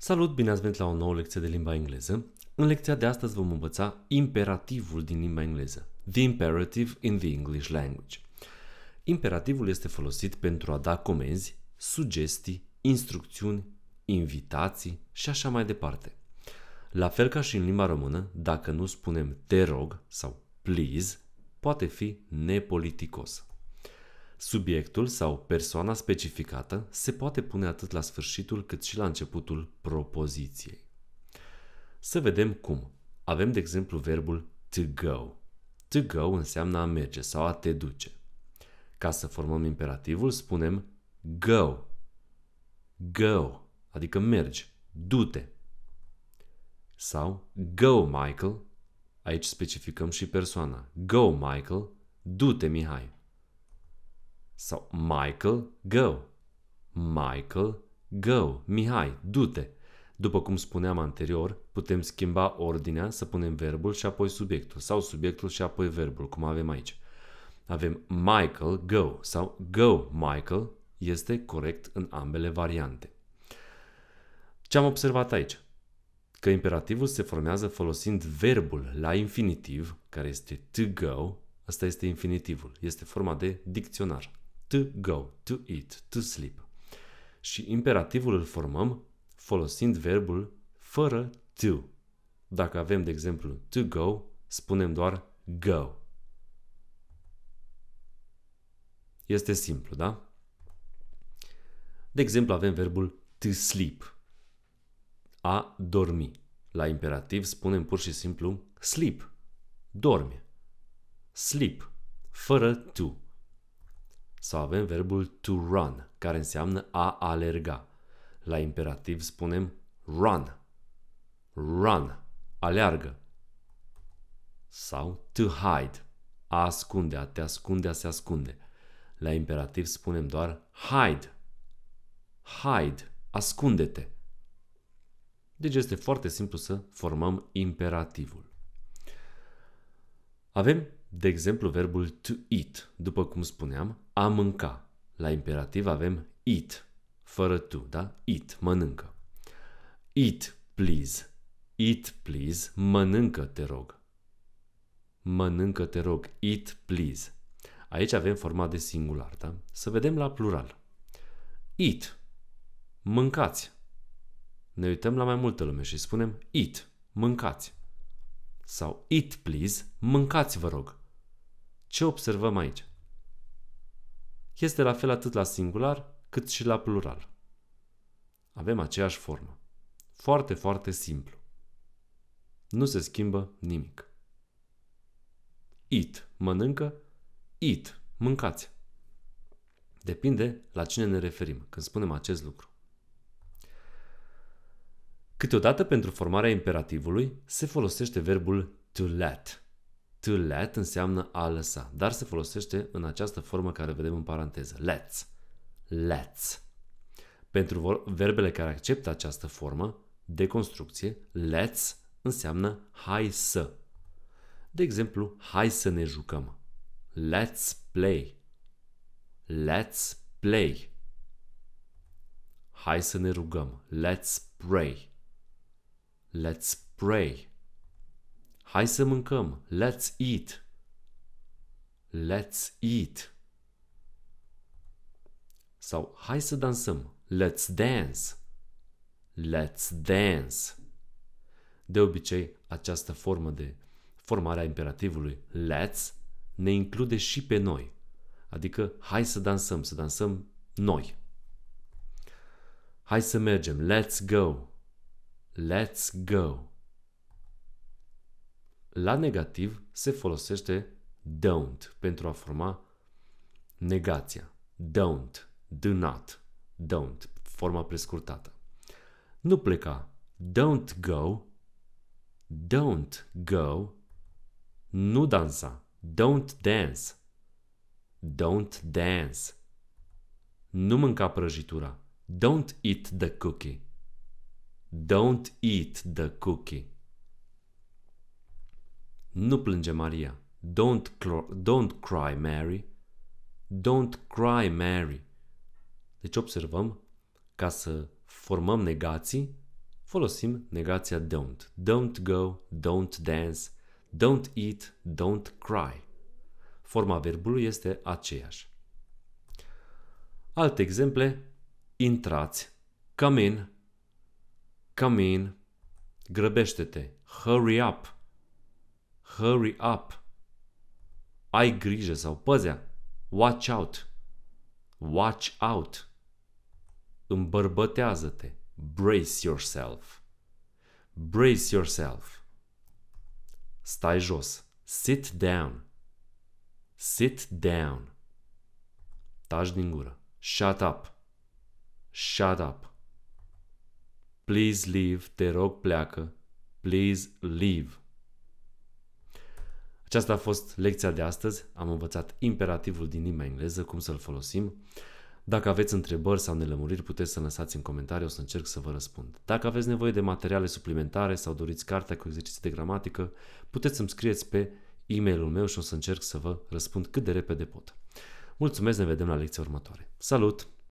Salut, bine ați venit la o nouă lecție de limba engleză. În lecția de astăzi vom învăța imperativul din limba engleză, the imperative in the English language. Imperativul este folosit pentru a da comenzi, sugestii, instrucțiuni, invitații și așa mai departe. La fel ca și în limba română, dacă nu spunem te rog sau please, poate fi nepoliticos. Subiectul sau persoana specificată se poate pune atât la sfârșitul cât și la începutul propoziției. Să vedem cum. Avem, de exemplu, verbul to go. To go înseamnă a merge sau a te duce. Ca să formăm imperativul, spunem go. Go, adică mergi, du-te. Sau go, Michael. Aici specificăm și persoana. Go, Michael, du-te, Mihai. Sau Michael, go. Michael, go. Mihai, du-te. După cum spuneam anterior, putem schimba ordinea să punem verbul și apoi subiectul sau subiectul și apoi verbul, cum avem aici. Avem Michael, go sau go, Michael, este corect în ambele variante. Ce am observat aici? Că imperativul se formează folosind verbul la infinitiv, care este to go, Asta este infinitivul. Este forma de dicționar to go, to eat, to sleep. Și imperativul îl formăm folosind verbul fără to. Dacă avem, de exemplu, to go, spunem doar go. Este simplu, da? De exemplu, avem verbul to sleep. A dormi. La imperativ spunem pur și simplu sleep. Dormi. Sleep. Fără to. Sau avem verbul to run, care înseamnă a alerga. La imperativ spunem run. Run. Aleargă. Sau to hide. A ascunde, a te ascunde, a se ascunde. La imperativ spunem doar hide. Hide. Ascunde-te. Deci este foarte simplu să formăm imperativul. Avem de exemplu, verbul to eat, după cum spuneam, a mânca. La imperativ avem eat, fără tu, da? Eat, mănâncă. Eat, please. Eat, please, mănâncă, te rog. Mănâncă, te rog. Eat, please. Aici avem forma de singular, da? Să vedem la plural. Eat. Mâncați. Ne uităm la mai multă lume și spunem eat. Mâncați. Sau eat, please. Mâncați, vă rog. Ce observăm aici? Este la fel atât la singular cât și la plural. Avem aceeași formă. Foarte, foarte simplu. Nu se schimbă nimic. It mănâncă, it mâncați. Depinde la cine ne referim când spunem acest lucru. Câteodată pentru formarea imperativului se folosește verbul to let, To let înseamnă a lăsa, dar se folosește în această formă care vedem în paranteză. Let's. Let's. Pentru verbele care acceptă această formă de construcție, let's înseamnă hai să. De exemplu, hai să ne jucăm. Let's play. Let's play. Hai să ne rugăm. Let's pray. Let's pray. Hai să mâncăm. Let's eat. Let's eat. Sau hai să dansăm. Let's dance. Let's dance. De obicei, această formă de formarea imperativului let's ne include și pe noi. Adică hai să dansăm, să dansăm noi. Hai să mergem. Let's go. Let's go. La negativ se folosește don't pentru a forma negația. Don't, do not, don't, forma prescurtată. Nu pleca. Don't go, don't go, nu dansa. Don't dance, don't dance. Nu mânca prăjitura. Don't eat the cookie. Don't eat the cookie. Nu plânge Maria. Don't, cl- don't cry, Mary. Don't cry, Mary. Deci observăm, ca să formăm negații, folosim negația don't. Don't go, don't dance, don't eat, don't cry. Forma verbului este aceeași. Alte exemple, intrați, come in, come in, grăbește-te, hurry up, hurry up, ai grijă sau păzea, watch out, watch out, îmbărbătează-te, brace yourself, brace yourself, stai jos, sit down, sit down, taci din gură, shut up, shut up, please leave, te rog pleacă, please leave. Aceasta a fost lecția de astăzi. Am învățat imperativul din limba engleză, cum să-l folosim. Dacă aveți întrebări sau nelămuriri, puteți să lăsați în comentarii, o să încerc să vă răspund. Dacă aveți nevoie de materiale suplimentare sau doriți cartea cu exerciții de gramatică, puteți să-mi scrieți pe e-mailul meu și o să încerc să vă răspund cât de repede pot. Mulțumesc, ne vedem la lecția următoare. Salut!